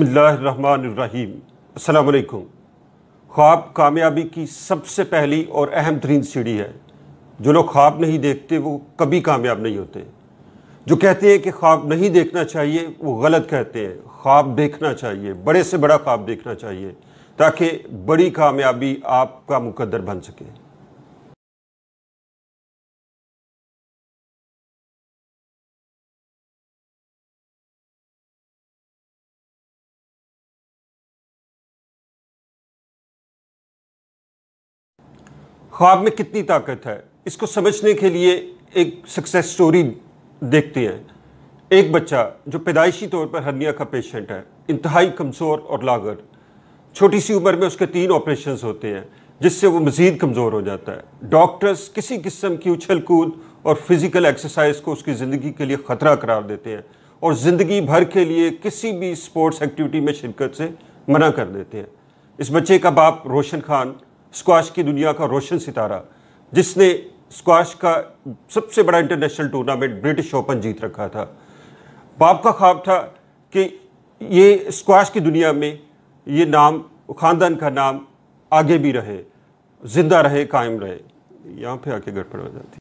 बसमीम अल्लाम ख्वाब कामयाबी की सबसे पहली और अहम तरीन सीढ़ी है जो लोग ख्वाब नहीं देखते वो कभी कामयाब नहीं होते जो कहते हैं कि ख्वाब नहीं देखना चाहिए वो गलत कहते हैं ख्वाब देखना चाहिए बड़े से बड़ा ख्वाब देखना चाहिए ताकि बड़ी कामयाबी आपका मुकदर बन सके ख्वाब में कितनी ताकत है इसको समझने के लिए एक सक्सेस स्टोरी देखते हैं एक बच्चा जो पैदाइशी तौर पर हरनिया का पेशेंट है इंतहाई कमज़ोर और लागर छोटी सी उम्र में उसके तीन ऑपरेशन होते हैं जिससे वो मज़ीद कमज़ोर हो जाता है डॉक्टर्स किसी किस्म की उछल कूद और फिज़िकल एक्सरसाइज को उसकी ज़िंदगी के लिए ख़तरा करार देते हैं और ज़िंदगी भर के लिए किसी भी स्पोर्ट्स एक्टिविटी में शिरकत से मना कर देते हैं इस बच्चे का बाप रोशन खान स्क्वाश की दुनिया का रोशन सितारा जिसने स्क्वाश का सबसे बड़ा इंटरनेशनल टूर्नामेंट ब्रिटिश ओपन जीत रखा था बाप का ख्वाब था कि ये स्क्वाश की दुनिया में ये नाम ख़ानदान का नाम आगे भी रहे ज़िंदा रहे कायम रहे यहाँ पे आके गड़बड़ हो जाती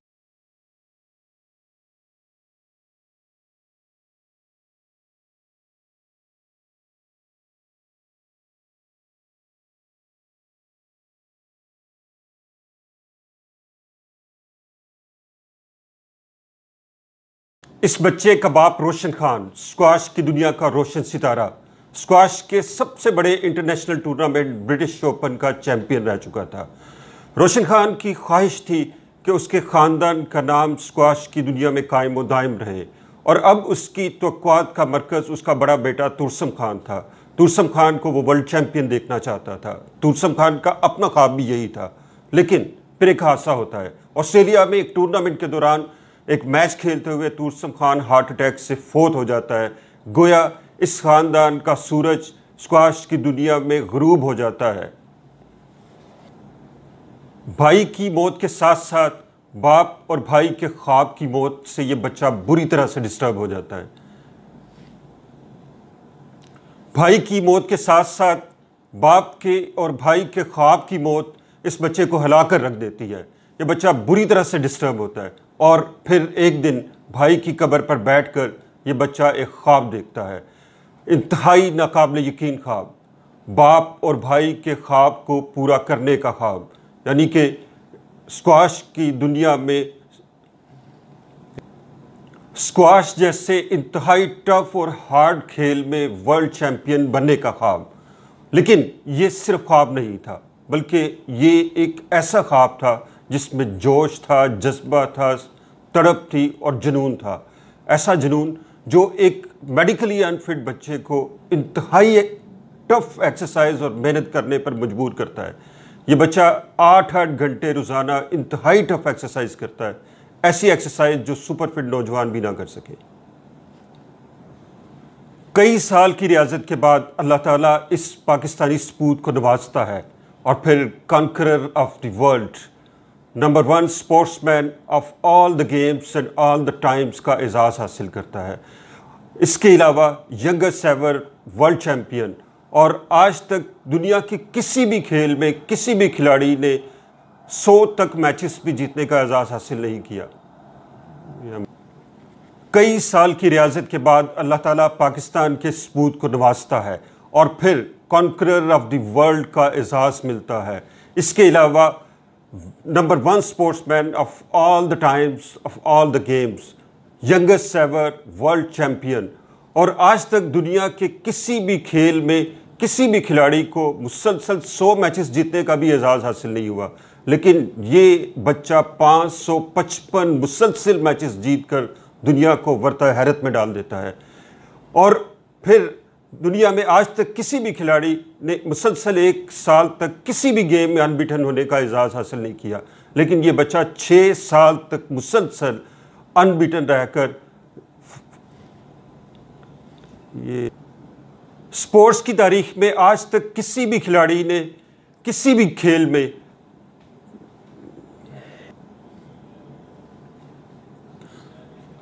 इस बच्चे का बाप रोशन खान स्क्वाश की दुनिया का रोशन सितारा स्क्वाश के सबसे बड़े इंटरनेशनल टूर्नामेंट ब्रिटिश ओपन का चैंपियन रह चुका था रोशन खान की ख्वाहिश थी कि उसके ख़ानदान का नाम स्क्वाश की दुनिया में कायम दायम रहे और अब उसकी तो का मरकज़ उसका बड़ा बेटा तुरसम खान था तुरसम खान को वो वर्ल्ड चैम्पियन देखना चाहता था तुरसम खान का अपना ख्वाब भी यही था लेकिन फिर एक हादसा होता है ऑस्ट्रेलिया में एक टूर्नामेंट के दौरान एक मैच खेलते हुए तूरसम खान हार्ट अटैक से फोत हो जाता है गोया इस खानदान का सूरज स्क्वाश की दुनिया में गरूब हो जाता है भाई की मौत के साथ साथ बाप और भाई के ख्वाब की मौत से यह बच्चा बुरी तरह से डिस्टर्ब हो जाता है भाई की मौत के साथ साथ बाप के और भाई के ख्वाब की मौत इस बच्चे को हिला कर रख देती है ये बच्चा बुरी तरह से डिस्टर्ब होता है और फिर एक दिन भाई की कब्र पर बैठ कर ये बच्चा एक ख्वाब देखता है इंतहाई नाकबिल यकीन ख्वाब बाप और भाई के ख्वाब को पूरा करने का ख्वाब यानी कि स्क्वाश की दुनिया में स्क्वाश जैसे इंतहाई टफ और हार्ड खेल में वर्ल्ड चैम्पियन बनने का ख्वाब लेकिन ये सिर्फ ख्वाब नहीं था बल्कि ये एक ऐसा ख्वाब था जिसमें जोश था जज्बा था तड़प थी और जुनून था ऐसा जुनून जो एक मेडिकली अनफिट बच्चे को इंतहाई टफ एक्सरसाइज और मेहनत करने पर मजबूर करता है ये बच्चा आठ आठ घंटे रोज़ाना इंतहाई टफ एक्सरसाइज करता है ऐसी एक्सरसाइज जो सुपर फिट नौजवान भी ना कर सके कई साल की रियाजत के बाद अल्लाह ताला इस पाकिस्तानी सपूत को नवाजता है और फिर conqueror of the world number one sportsman of all the games and all the times का एजाज़ हासिल करता है इसके अलावा यंगस्ट एवर वर्ल्ड चैम्पियन और आज तक दुनिया के किसी भी खेल में किसी भी खिलाड़ी ने सौ तक मैचेस भी जीतने का एजाज़ हासिल नहीं किया कई साल की रियाजत के बाद अल्लाह ताला पाकिस्तान के सबूत को नवाजता है और फिर कॉन्क्रर ऑफ द वर्ल्ड का एजाज़ मिलता है इसके अलावा number one sportsman of all the times, of all the games, youngest ever world champion और आज तक दुनिया के किसी भी खेल में किसी भी खिलाड़ी को मुसलसल 100 मैचेस जीतने का भी एजाज़ हासिल नहीं हुआ लेकिन ये बच्चा 555 मुसलसल जीत कर दुनिया को वरता हैरत में डाल देता है और फिर दुनिया में आज तक किसी भी खिलाड़ी ने मुसलसल एक साल तक किसी भी गेम में अनबिठन होने का एजाज़ हासिल नहीं किया लेकिन ये बच्चा छः साल तक मुसलसल अनबिटन रहकर ये स्पोर्ट्स की तारीख में आज तक किसी भी खिलाड़ी ने किसी भी खेल में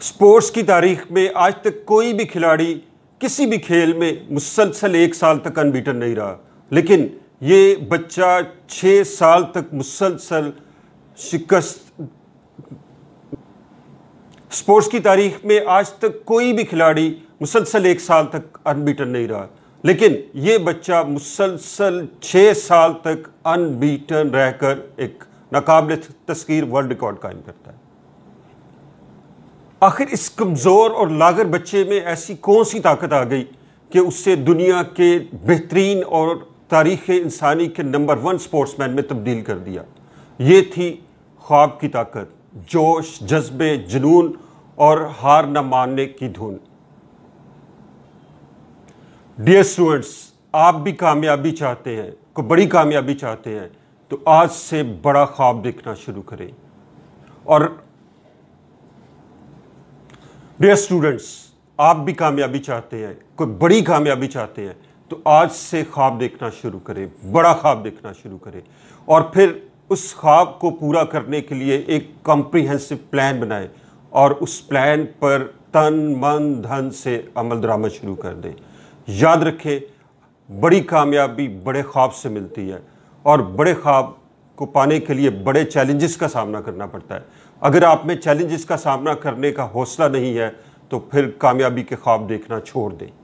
स्पोर्ट्स की तारीख में आज तक कोई भी खिलाड़ी किसी भी खेल में मुसलसल एक साल तक अनबीटन नहीं रहा लेकिन ये बच्चा छः साल तक मुसलसल शिकस्त स्पोर्ट्स की तारीख में आज तक कोई भी खिलाड़ी मुसलसल एक साल तक अनबीटन नहीं रहा लेकिन ये बच्चा मुसलसल छः साल तक अनबीटन रहकर एक नाकबले तस्कीर वर्ल्ड रिकॉर्ड कायम करता है आखिर इस कमज़ोर और लागर बच्चे में ऐसी कौन सी ताकत आ गई कि उससे दुनिया के बेहतरीन और तारीख़ इंसानी के नंबर वन स्पोर्ट्समैन में तब्दील कर दिया ये थी ख्वाब की ताकत जोश जज्बे जुनून और हार न मानने की धुन डियर स्टूडेंट्स आप भी कामयाबी चाहते हैं को बड़ी कामयाबी चाहते हैं तो आज से बड़ा ख्वाब देखना शुरू करें और डियर स्टूडेंट्स आप भी कामयाबी चाहते हैं कोई बड़ी कामयाबी चाहते हैं तो आज से ख्वाब देखना शुरू करें बड़ा ख्वाब देखना शुरू करें और फिर उस ख्वाब को पूरा करने के लिए एक कॉम्प्रिहेंसिव प्लान बनाएं और उस प्लान पर तन मन धन से अमल दरामद शुरू कर दें याद रखें बड़ी कामयाबी बड़े ख्वाब से मिलती है और बड़े ख्वाब को पाने के लिए बड़े चैलेंजेस का सामना करना पड़ता है अगर आप में चैलेंजेस का सामना करने का हौसला नहीं है तो फिर कामयाबी के ख्वाब देखना छोड़ दें